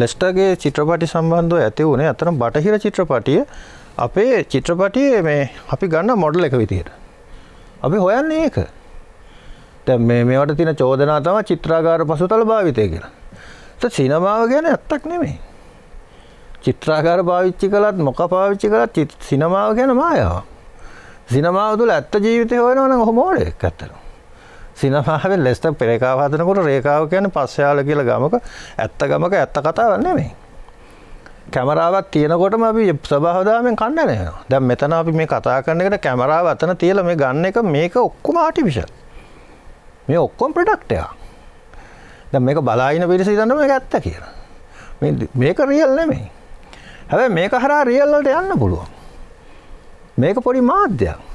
ලෙස්ටර්ගේ චිත්‍රපටි සම්බන්ධව ඇති වුණේ අතරම් බටහිර චිත්‍රපටිය අපේ චිත්‍රපටිය මේ අපි ගන්න මොඩල් එක විදියට. අපි හොයන්නේ ඒක. දැන් මේ මේවට තියෙන චෝදනා තමයි චිත්‍රාගාර පසුතල භාවිතය කියලා. ඒත් සිනමාව ගැන ඇත්තක් නෙමෙයි. චිත්‍රාකාර පාවිච්චි කළත් මොක පාවිච්චි කළත් සිනමාව ගැන මායාව. සිනමාව තුළ ඇත්ත ජීවිතය හොයනවනම් ඔහොම ඕනේ ඇත්තටම. සිනමාව ලෙස්ට පෙරකාව හදනකොට රේකාව කියන පස්සයාල කියල ගමක ඇත්ත ගමක ඇත්ත කතාවන්නේ මේ. කැමරාවක් තියනකොටම අපි සබහදාමෙන් කණ්ඩනය දැම් මෙතන අපි මේ කතා කරන එකට කැමරාව අතන තියල මේ ගන්න එක මේක ඔක්කොම ආටිවිශල් මේ ඔක්කොම් ප්‍රඩක්ටයා දැ මේක බලායින පිරිසි දන්නම ඇත්ත කියන මේක රියල් නෙමේ හැබ මේක හරා රියල්ලට යන්න පුළුවන් මේක පොඩි මාධ්‍යයක්